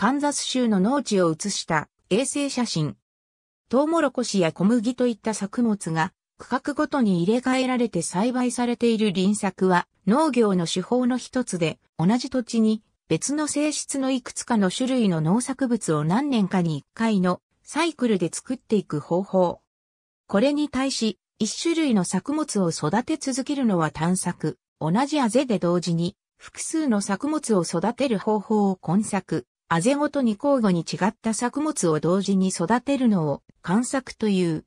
カンザス州の農地を写した衛星写真。トウモロコシや小麦といった作物が区画ごとに入れ替えられて栽培されている輪作は農業の手法の一つで同じ土地に別の性質のいくつかの種類の農作物を何年かに1回のサイクルで作っていく方法。これに対し、一種類の作物を育て続けるのは探索、同じあぜで同時に複数の作物を育てる方法を根作、あぜごとに交互に違った作物を同時に育てるのを観作という。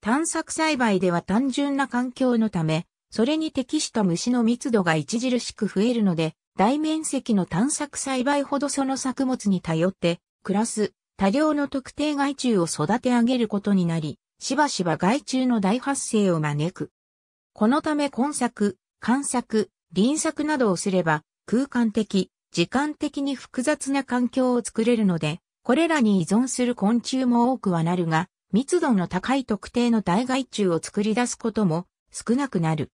探索栽培では単純な環境のため、それに適した虫の密度が著しく増えるので、大面積の探索栽培ほどその作物に頼って暮らす多量の特定害虫を育て上げることになり、しばしば害虫の大発生を招く。このため根作、観作、輪作などをすれば空間的、時間的に複雑な環境を作れるので、これらに依存する昆虫も多くはなるが、密度の高い特定の大害虫を作り出すことも少なくなる。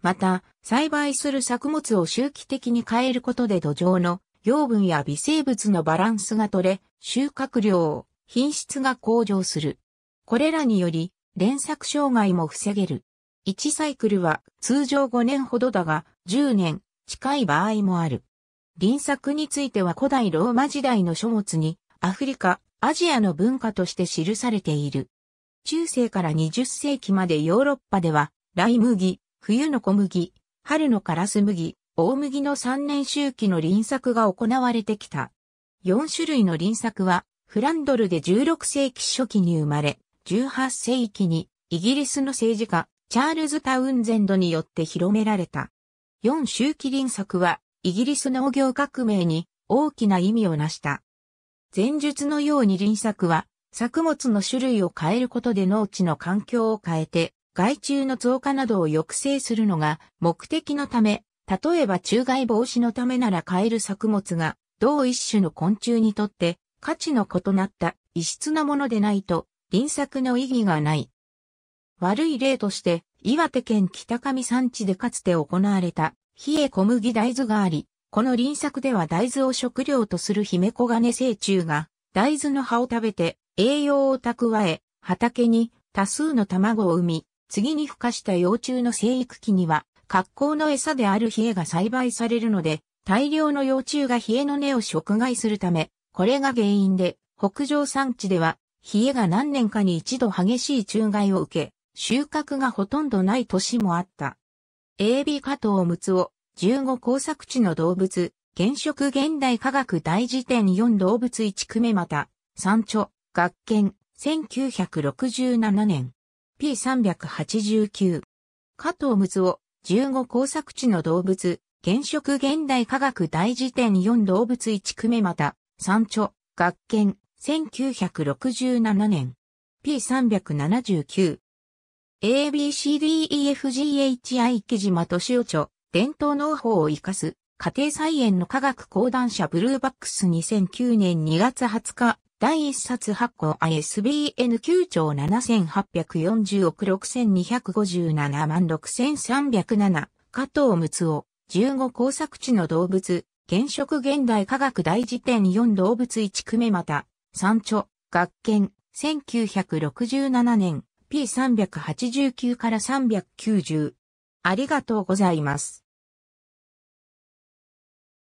また、栽培する作物を周期的に変えることで土壌の養分や微生物のバランスが取れ、収穫量、品質が向上する。これらにより、連作障害も防げる。1サイクルは通常5年ほどだが、10年近い場合もある。輪作については古代ローマ時代の書物に、アフリカ、アジアの文化として記されている。中世から20世紀までヨーロッパでは、ライ麦、冬の小麦、春のカラス麦、大麦の3年周期の輪作が行われてきた。4種類の輪作は、フランドルで16世紀初期に生まれ、18世紀にイギリスの政治家、チャールズ・タウンゼンドによって広められた。4周期輪作は、イギリス農業革命に大きな意味を成した。前述のように輪作は、作物の種類を変えることで農地の環境を変えて、害虫の増加などを抑制するのが目的のため、例えば虫害防止のためなら変える作物が、同一種の昆虫にとって価値の異なった異質なものでないと、輪作の意義がない。悪い例として、岩手県北上山地でかつて行われた冷え小麦大豆があり、この輪作では大豆を食料とするヒメコガネ成虫が、大豆の葉を食べて栄養を蓄え、畑に多数の卵を産み、次に孵化した幼虫の生育期には、格好の餌であるヒエが栽培されるので、大量の幼虫がヒエの根を食害するため、これが原因で、北上産地では、ヒエが何年かに一度激しい虫害を受け、収穫がほとんどない年もあった。AB 加藤睦夫、15工作地の動物、現職現代科学大辞典4動物1組目また、山著、学研、1967年。P389。加藤睦夫、15工作地の動物、現職現代科学大辞典4動物1組目また、山著、学研、1967年。P379。ABCDEFGHI 木島敏夫著、伝統農法を生かす、家庭菜園の科学講談社ブルーバックス2009年2月20日、第1冊発行 ISBN 9兆7840億6257万6307加藤睦夫15工作地の動物現職現代科学大辞典4動物1組また山著学研1967年 P389 から390。ありがとうございます。